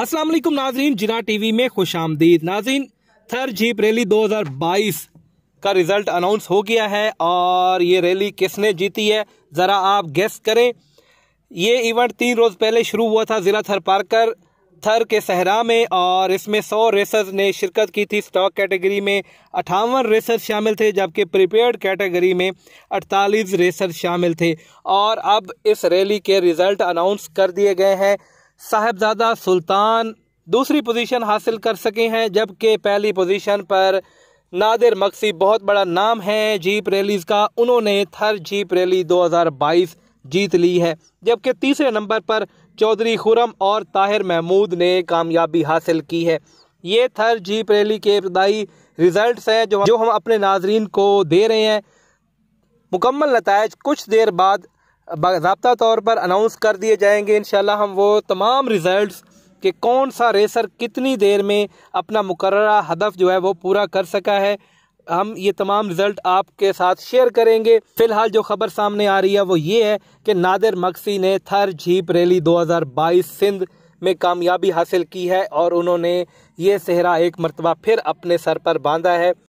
अस्सलाम वालेकुम नाजरीन जिना टीवी में खुश आमदीद नाजीन थर जीप रैली 2022 का रिज़ल्ट अनाउंस हो गया है और ये रैली किसने जीती है ज़रा आप गेस करें ये इवेंट तीन रोज़ पहले शुरू हुआ था ज़िला थर पार्कर थर के सहरा में और इसमें सौ रेसर्स ने शिरकत की थी स्टॉक कैटेगरी में अठावन रेसर्स शामिल थे जबकि प्रिपेयर्ड कैटेगरी में अड़तालीस रेसर शामिल थे और अब इस रैली के रिज़ल्ट अनाउंस कर दिए गए हैं साहेबजादा सुल्तान दूसरी पोजीशन हासिल कर सके हैं जबकि पहली पोजीशन पर नादिर मक्सी बहुत बड़ा नाम है जीप रैलीज़ का उन्होंने थर जीप रैली 2022 जीत ली है जबकि तीसरे नंबर पर चौधरी खुरम और ताहिर महमूद ने कामयाबी हासिल की है ये थर जीप रैली के इब्तदाई रिज़ल्ट हैं जो जो हम अपने नाजरीन को दे रहे हैं मुकम्मल नतज कुछ देर बाद बाबा तौर पर अनाउंस कर दिए जाएंगे इन हम वो तमाम रिज़ल्ट कि कौन सा रेसर कितनी देर में अपना मुकर हदफ जो है वो पूरा कर सका है हम ये तमाम रिज़ल्ट आपके साथ शेयर करेंगे फ़िलहाल जो ख़बर सामने आ रही है वो ये है कि नादिर मक्सी ने थर झीप रैली 2022 सिंध में कामयाबी हासिल की है और उन्होंने ये सेहरा एक मरतबा फिर अपने सर पर बांधा है